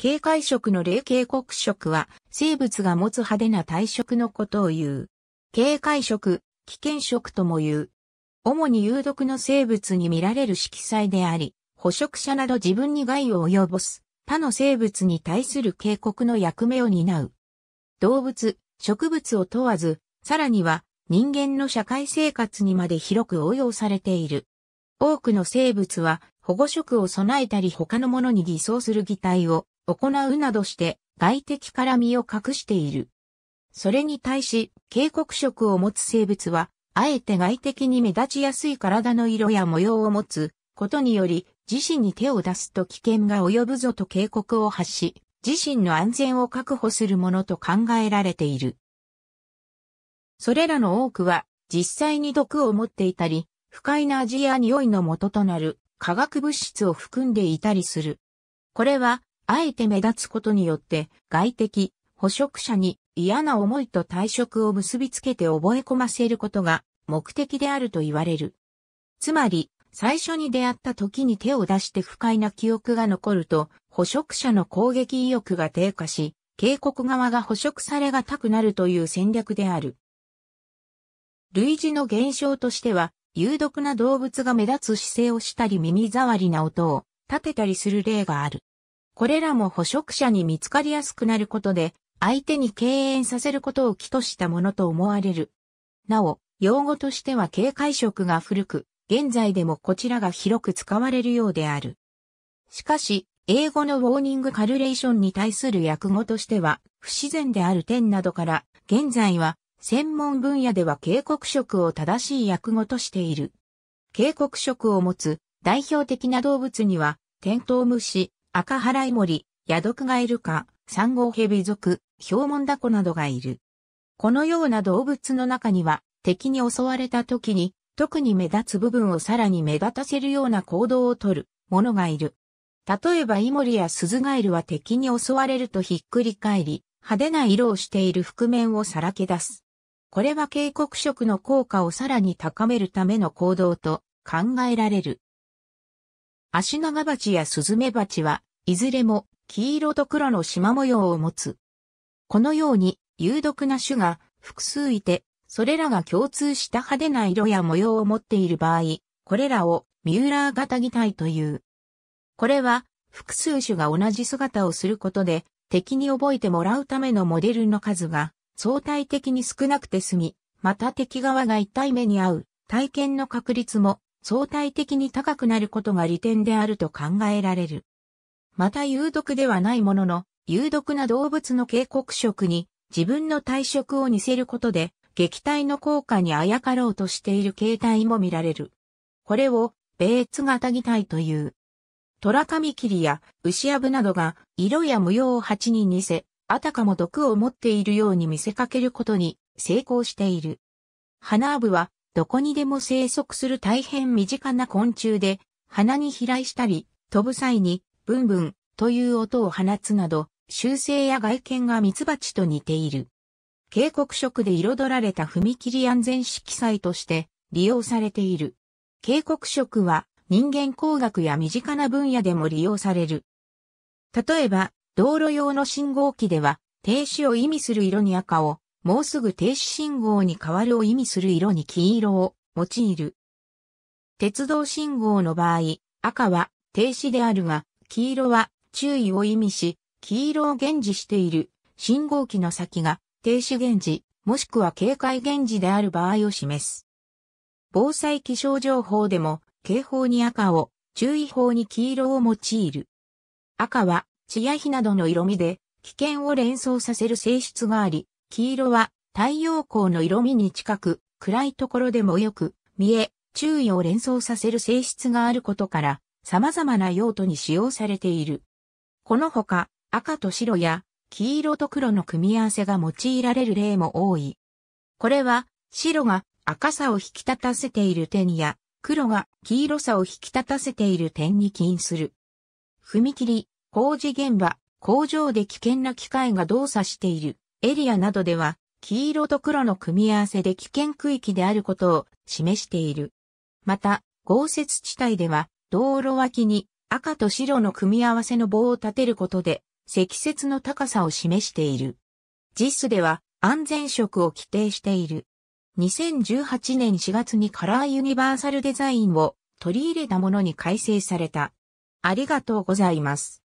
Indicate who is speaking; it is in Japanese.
Speaker 1: 警戒色の霊警告色は、生物が持つ派手な体色のことを言う。警戒色、危険色とも言う。主に有毒の生物に見られる色彩であり、捕食者など自分に害を及ぼす、他の生物に対する警告の役目を担う。動物、植物を問わず、さらには人間の社会生活にまで広く応用されている。多くの生物は保護色を備えたり他のものに偽装する擬態を行うなどして外敵から身を隠している。それに対し、警告色を持つ生物は、あえて外敵に目立ちやすい体の色や模様を持つことにより、自身に手を出すと危険が及ぶぞと警告を発し、自身の安全を確保するものと考えられている。それらの多くは、実際に毒を持っていたり、不快な味や匂いの元となる化学物質を含んでいたりする。これはあえて目立つことによって外敵、捕食者に嫌な思いと退職を結びつけて覚え込ませることが目的であると言われる。つまり、最初に出会った時に手を出して不快な記憶が残ると、捕食者の攻撃意欲が低下し、警告側が捕食されがたくなるという戦略である。類似の現象としては、有毒な動物が目立つ姿勢をしたり耳障りな音を立てたりする例がある。これらも捕食者に見つかりやすくなることで、相手に敬遠させることを起としたものと思われる。なお、用語としては警戒色が古く、現在でもこちらが広く使われるようである。しかし、英語のウォーニングカルレーションに対する訳語としては、不自然である点などから、現在は、専門分野では警告色を正しい訳語としている。警告色を持つ代表的な動物には、テントウムシ、赤払い森、ヤドクガエルカ、サンゴウヘビ属、ヒョウモンダコなどがいる。このような動物の中には、敵に襲われた時に、特に目立つ部分をさらに目立たせるような行動をとる、ものがいる。例えばイモリやスズガエルは敵に襲われるとひっくり返り、派手な色をしている覆面をさらけ出す。これは警告色の効果をさらに高めるための行動と考えられる。足長鉢やスズメバチはいずれも黄色と黒の縞模様を持つ。このように有毒な種が複数いて、それらが共通した派手な色や模様を持っている場合、これらをミューラー型擬態という。これは複数種が同じ姿をすることで敵に覚えてもらうためのモデルの数が相対的に少なくて済み、また敵側が一体目に合う体験の確率も相対的に高くなることが利点であると考えられる。また有毒ではないものの、有毒な動物の警告色に自分の体色を似せることで、撃退の効果にあやかろうとしている形態も見られる。これを、ベーツ型擬態という。トラカミキリや牛アブなどが色や模様を蜂に似せ、あたかも毒を持っているように見せかけることに成功している。花アブはどこにでも生息する大変身近な昆虫で、鼻に飛来したり、飛ぶ際にブンブンという音を放つなど、習性や外見がミツバチと似ている。警告色で彩られた踏切安全色彩として利用されている。警告色は人間工学や身近な分野でも利用される。例えば、道路用の信号機では、停止を意味する色に赤を、もうすぐ停止信号に変わるを意味する色に黄色を用いる。鉄道信号の場合、赤は停止であるが、黄色は注意を意味し、黄色を現示している信号機の先が停止現示、もしくは警戒現示である場合を示す。防災気象情報でも警報に赤を、注意報に黄色を用いる。赤は血や火などの色味で危険を連想させる性質があり、黄色は太陽光の色味に近く、暗いところでもよく見え、注意を連想させる性質があることから、様々な用途に使用されている。このほか、赤と白や黄色と黒の組み合わせが用いられる例も多い。これは、白が赤さを引き立たせている点や、黒が黄色さを引き立たせている点に起因する。踏切、工事現場、工場で危険な機械が動作しているエリアなどでは、黄色と黒の組み合わせで危険区域であることを示している。また、豪雪地帯では、道路脇に赤と白の組み合わせの棒を立てることで積雪の高さを示している。JIS では安全色を規定している。2018年4月にカラーユニバーサルデザインを取り入れたものに改正された。ありがとうございます。